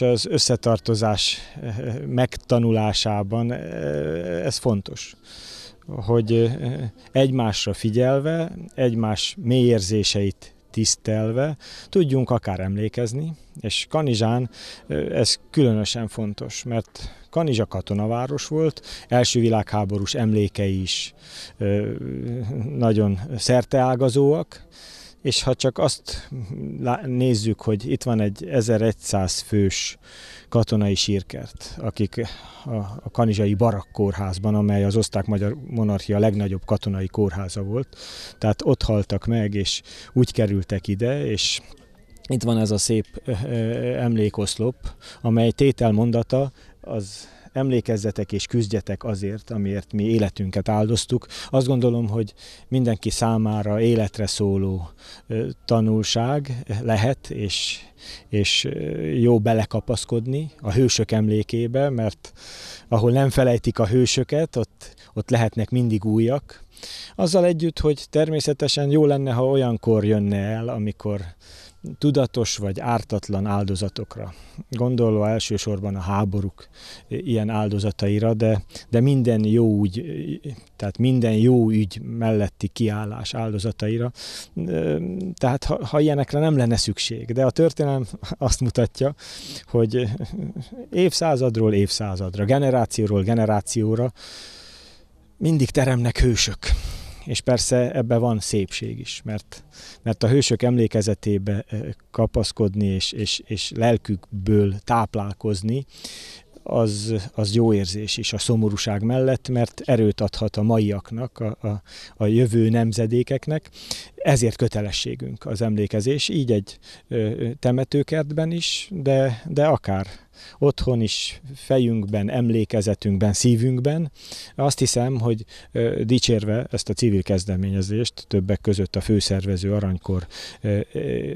és Az összetartozás eh, megtanulásában eh, ez fontos, hogy eh, egymásra figyelve, egymás mélyérzéseit tisztelve tudjunk akár emlékezni, és Kanizsán ez különösen fontos, mert Kanizsa katonaváros volt, első világháborús emlékei is nagyon szerteágazóak, és ha csak azt nézzük, hogy itt van egy 1100 fős katonai sírkert, akik a, kanizsai barak kórházban, amely az oszták magyar monarchia legnagyobb katonai kórháza volt, tehát ott haltak meg, és úgy kerültek ide, és itt van ez a szép emlékoszlop, amely tételmondata az emlékezzetek és küzdjetek azért, amiért mi életünket áldoztuk. Azt gondolom, hogy mindenki számára életre szóló tanulság lehet, és, és jó belekapaszkodni a hősök emlékébe, mert ahol nem felejtik a hősöket, ott, ott lehetnek mindig újak. Azzal együtt, hogy természetesen jó lenne, ha olyankor jönne el, amikor tudatos vagy ártatlan áldozatokra. Gondolva elsősorban a háborúk ilyen áldozataira, de, de minden jó úgy, tehát minden jó ügy melletti kiállás áldozataira. Tehát ha, ha ilyenekre nem lenne szükség, de a történelem azt mutatja, hogy évszázadról évszázadra, generációról generációra mindig teremnek hősök és persze ebben van szépség is, mert, mert a hősök emlékezetébe kapaszkodni és, és, és lelkükből táplálkozni, az, az jó érzés is a szomorúság mellett, mert erőt adhat a maiaknak, a, a, a jövő nemzedékeknek. Ezért kötelességünk az emlékezés, így egy ö, temetőkertben is, de, de akár otthon is, fejünkben, emlékezetünkben, szívünkben. Azt hiszem, hogy dicsérve ezt a civil kezdeményezést, többek között a főszervező Aranykor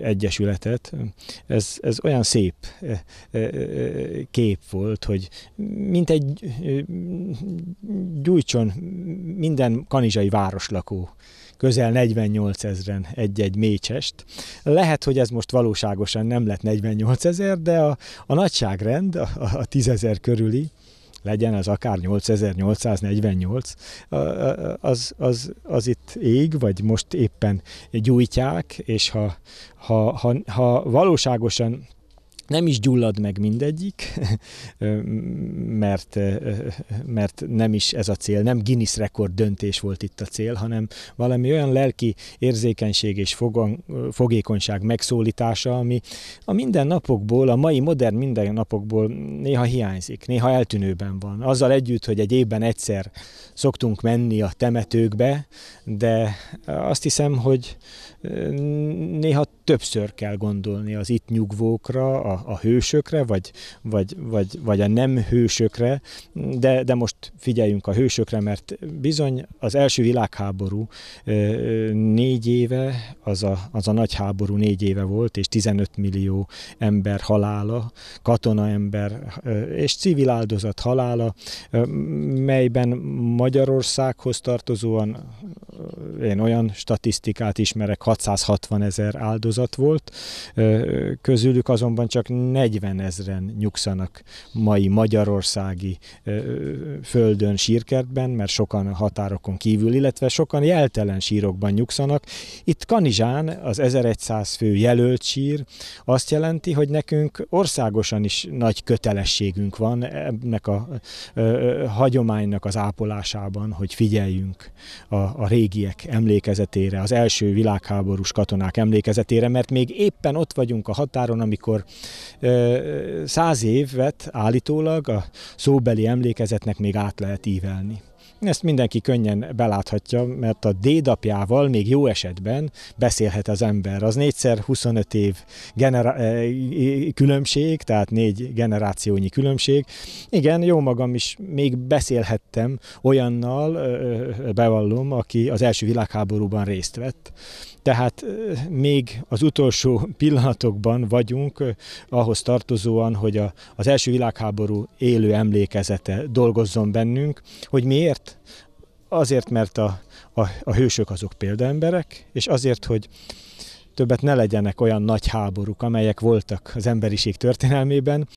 Egyesületet, ez, ez olyan szép kép volt, hogy mint egy gyújtson minden kanizsai városlakó közel 48 ezeren egy-egy mécsest. Lehet, hogy ez most valóságosan nem lett 48 ezer, de a, a nagyságra sorrend, a, a tízezer körüli, legyen az akár 8848, az, az, az itt ég, vagy most éppen gyújtják, és ha, ha, ha, ha valóságosan nem is gyullad meg mindegyik, mert, mert nem is ez a cél, nem Guinness rekord döntés volt itt a cél, hanem valami olyan lelki érzékenység és fogékonyság megszólítása, ami a mindennapokból, a mai modern mindennapokból néha hiányzik, néha eltűnőben van. Azzal együtt, hogy egy évben egyszer szoktunk menni a temetőkbe, de azt hiszem, hogy néha többször kell gondolni az itt nyugvókra, a a hősökre, vagy, vagy, vagy, vagy a nem hősökre, de, de most figyeljünk a hősökre, mert bizony az első világháború négy éve, az a, az a nagy háború négy éve volt, és 15 millió ember halála, katona ember és civil áldozat halála, melyben Magyarországhoz tartozóan én olyan statisztikát ismerek, 660 ezer áldozat volt, közülük azonban csak 40 ezeren nyugszanak mai magyarországi földön, sírkertben, mert sokan határokon kívül, illetve sokan jeltelen sírokban nyugszanak. Itt Kanizsán az 1100 fő jelölt sír azt jelenti, hogy nekünk országosan is nagy kötelességünk van ennek a hagyománynak az ápolásában, hogy figyeljünk a, a régiek emlékezetére, az első világháborús katonák emlékezetére, mert még éppen ott vagyunk a határon, amikor száz évet állítólag a szóbeli emlékezetnek még át lehet ívelni. Ezt mindenki könnyen beláthatja, mert a dédapjával még jó esetben beszélhet az ember. Az 4 25 év genera- eh, különbség, tehát négy generációnyi különbség. Igen, jó magam is még beszélhettem olyannal, bevallom, aki az első világháborúban részt vett. Tehát még az utolsó pillanatokban vagyunk ahhoz tartozóan, hogy a, az első világháború élő emlékezete dolgozzon bennünk, hogy mi Miért? Azért, mert a, a, a hősök azok példaemberek, és azért, hogy többet ne legyenek olyan nagy háborúk, amelyek voltak az emberiség történelmében.